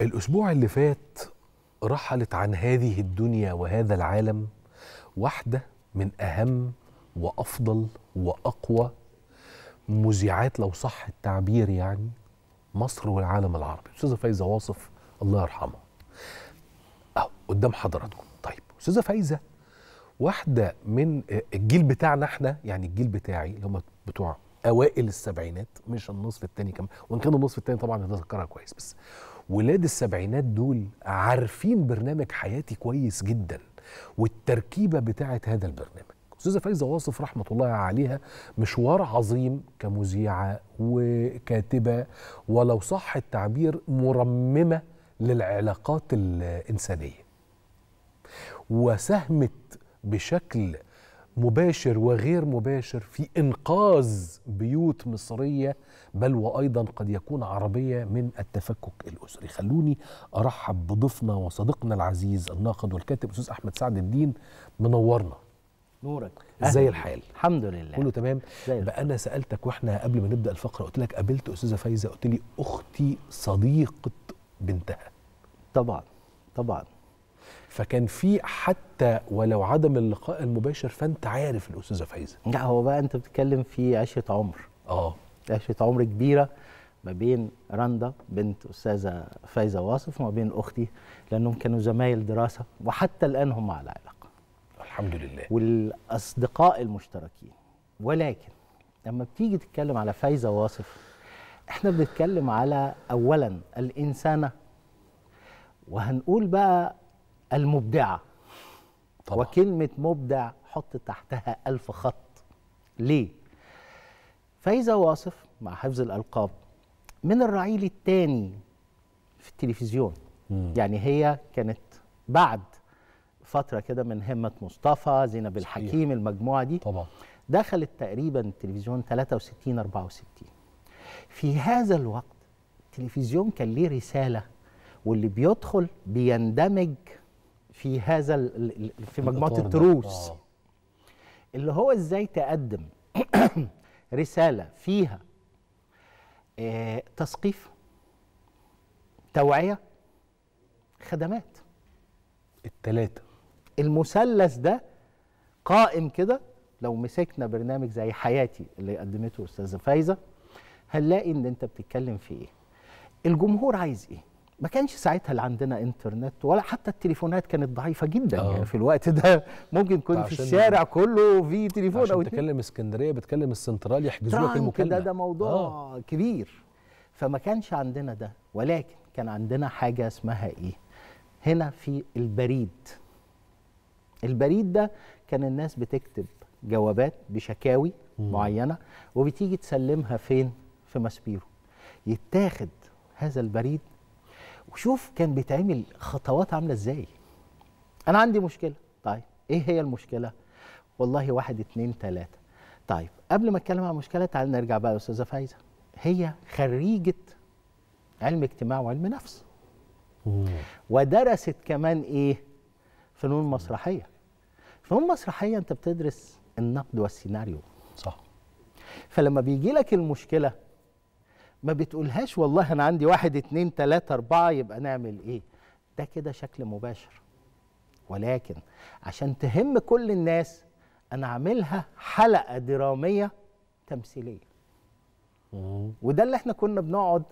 الأسبوع اللي فات رحلت عن هذه الدنيا وهذا العالم واحدة من أهم وأفضل وأقوى مذيعات لو صح التعبير يعني مصر والعالم العربي أستاذة فايزة واصف الله يرحمها أهو قدام حضراتكم طيب أستاذة فايزة واحدة من آه، الجيل بتاعنا احنا يعني الجيل بتاعي اللي هم بتوع أوائل السبعينات مش النصف التاني كمان وإن كان النصف التاني طبعا هتذكرها كويس بس ولاد السبعينات دول عارفين برنامج حياتي كويس جدا والتركيبه بتاعه هذا البرنامج استاذه فايزه واصف رحمه الله عليها مشوار عظيم كمذيعه وكاتبه ولو صح التعبير مرممه للعلاقات الانسانيه وساهمت بشكل مباشر وغير مباشر في انقاذ بيوت مصريه بل وايضا قد يكون عربيه من التفكك الاسري خلوني ارحب بضيفنا وصديقنا العزيز الناقد والكاتب استاذ احمد سعد الدين منورنا نورك ازاي الحال الحمد لله كله تمام بقى انا سالتك واحنا قبل ما نبدا الفقره قلت لك قابلت استاذه فايزه قلت لي اختي صديقه بنتها طبعا طبعا فكان في حتى ولو عدم اللقاء المباشر فانت عارف الاستاذه فايزه لا هو بقى انت بتتكلم في عشره عمر اه عشره عمر كبيره ما بين رندا بنت استاذه فايزه واصف وما بين اختي لانهم كانوا زمايل دراسه وحتى الان هم على علاقه الحمد لله والاصدقاء المشتركين ولكن لما بتيجي تتكلم على فايزه واصف احنا بنتكلم على اولا الانسانه وهنقول بقى المبدعة طبعا. وكلمة مبدع حط تحتها ألف خط ليه؟ فإذا واصف مع حفظ الألقاب من الرعيل الثاني في التلفزيون مم. يعني هي كانت بعد فترة كده من همة مصطفى زينب الحكيم المجموعة دي طبعا دخلت تقريبا التلفزيون 63 64 في هذا الوقت التلفزيون كان ليه رسالة واللي بيدخل بيندمج في هذا في مجموعه التروس آه. اللي هو ازاي تقدم رساله فيها آه تثقيف توعيه خدمات التلاتة المثلث ده قائم كده لو مسكنا برنامج زي حياتي اللي قدمته استاذه فايزه هنلاقي ان انت بتتكلم في ايه الجمهور عايز ايه ما كانش ساعتها اللي عندنا انترنت ولا حتى التليفونات كانت ضعيفه جدا أوه. يعني في الوقت ده ممكن كنت طيب، في الشارع كله في تليفون عشان او تكلم اسكندريه بتكلم السنترال يحجزوا لك المكالمه ده ده موضوع أوه. كبير فما كانش عندنا ده ولكن كان عندنا حاجه اسمها ايه هنا في البريد البريد ده كان الناس بتكتب جوابات بشكاوي مم. معينه وبتيجي تسلمها فين في ماسبيرو يتاخد هذا البريد وشوف كان بيتعمل خطوات عامله ازاي انا عندي مشكله طيب ايه هي المشكله والله واحد اتنين تلاته طيب قبل ما اتكلم عن مشكله تعال نرجع بقى لاستاذه فايزه هي خريجه علم اجتماع وعلم نفس ودرست كمان ايه فنون مسرحيه فنون مسرحيه انت بتدرس النقد والسيناريو صح فلما بيجي لك المشكله ما بتقولهاش والله انا عندي واحد اتنين تلاته اربعه يبقى نعمل ايه ده كده شكل مباشر ولكن عشان تهم كل الناس انا عاملها حلقه دراميه تمثيليه وده اللي احنا كنا بنقعد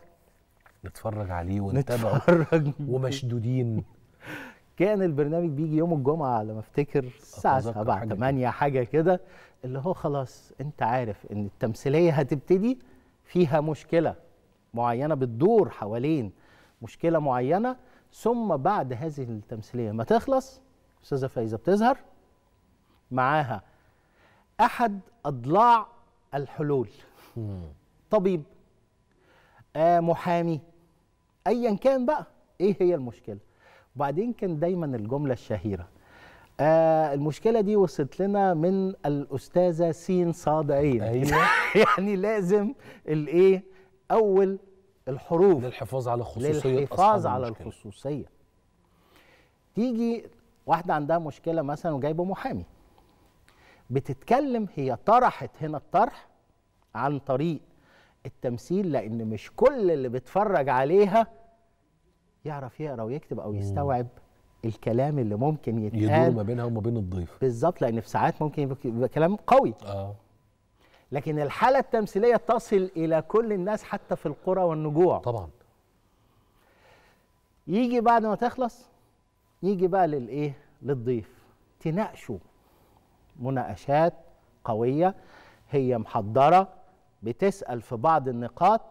نتفرج عليه ونتابعه نتفرج ومشدودين كان البرنامج بيجي يوم الجمعه على ما افتكر الساعه 7 8 حاجه كده اللي هو خلاص انت عارف ان التمثيليه هتبتدي فيها مشكله معينه بتدور حوالين مشكله معينه ثم بعد هذه التمثيليه ما تخلص استاذه فايزه بتظهر معاها احد اضلاع الحلول طبيب آه محامي ايا كان بقى ايه هي المشكله وبعدين كان دايما الجمله الشهيره آه المشكله دي وصلت لنا من الاستاذه سين صاد عين أيوة. يعني لازم الايه اول الحروف للحفاظ على خصوصيه للحفاظ على الخصوصيه تيجي واحده عندها مشكله مثلا وجايبه محامي بتتكلم هي طرحت هنا الطرح عن طريق التمثيل لان مش كل اللي بيتفرج عليها يعرف يقرا ويكتب او يستوعب الكلام اللي ممكن يتقال يدور ما بينها وما بين الضيف بالظبط لان في ساعات ممكن يبقى كلام قوي اه لكن الحاله التمثيليه تصل الى كل الناس حتى في القرى والنجوع طبعا يجي بعد ما تخلص يجي بقى للايه للضيف تناقشوا مناقشات قويه هي محضره بتسال في بعض النقاط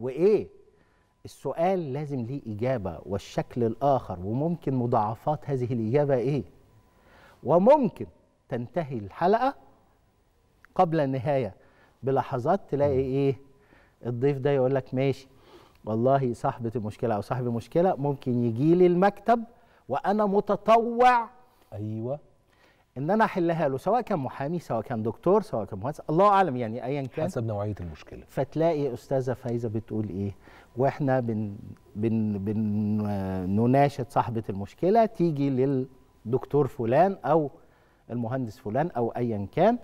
وايه السؤال لازم ليه إجابة والشكل الآخر وممكن مضاعفات هذه الإجابة إيه وممكن تنتهي الحلقة قبل النهاية بلحظات تلاقي إيه الضيف ده يقول لك ماشي والله صاحبة المشكلة أو صاحب المشكلة ممكن يجي لي المكتب وأنا متطوع أيوة ان انا احلها له سواء كان محامي سواء كان دكتور سواء كان مهندس الله اعلم يعني ايا كان حسب نوعيه المشكله فتلاقي استاذه فايزه بتقول ايه واحنا بن بن بن نناشد صاحبه المشكله تيجي للدكتور فلان او المهندس فلان او ايا كان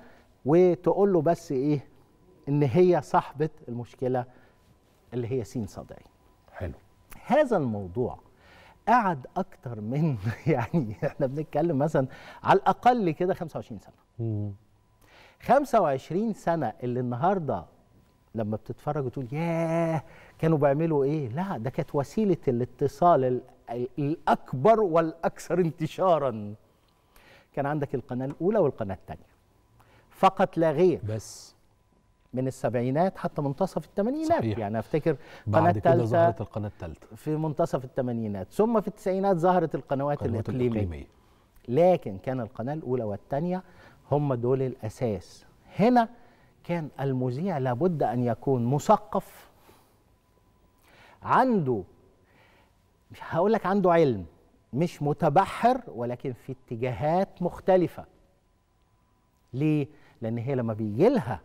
وتقول له بس ايه ان هي صاحبه المشكله اللي هي سين صدعي حلو هذا الموضوع قعد اكتر من يعني احنا بنتكلم مثلا على الاقل كده 25 سنه 25 سنه اللي النهارده لما بتتفرج وتقول ياه كانوا بيعملوا ايه لا ده كانت وسيله الاتصال الاكبر والاكثر انتشارا كان عندك القناه الاولى والقناه الثانيه فقط لا غير بس من السبعينات حتى منتصف الثمانينات صحيح. يعني افتكر قناه كده ظهرت القناه الثالثه في منتصف الثمانينات ثم في التسعينات ظهرت القنوات الإقليمية. الاقليميه لكن كان القناه الاولى والثانيه هم دول الاساس هنا كان المذيع لابد ان يكون مثقف عنده مش هقول لك عنده علم مش متبحر ولكن في اتجاهات مختلفه ليه لان هي لما بيجي لها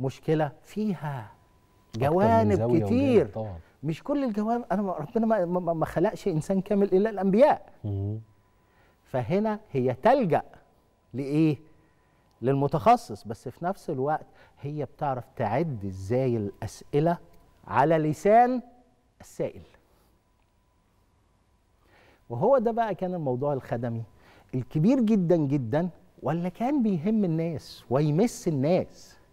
مشكله فيها جوانب كتير طبعا. مش كل الجوانب انا ربنا ما, ما خلقش انسان كامل الا الانبياء فهنا هي تلجا لايه للمتخصص بس في نفس الوقت هي بتعرف تعد ازاي الاسئله على لسان السائل وهو ده بقى كان الموضوع الخدمي الكبير جدا جدا ولا كان بيهم الناس ويمس الناس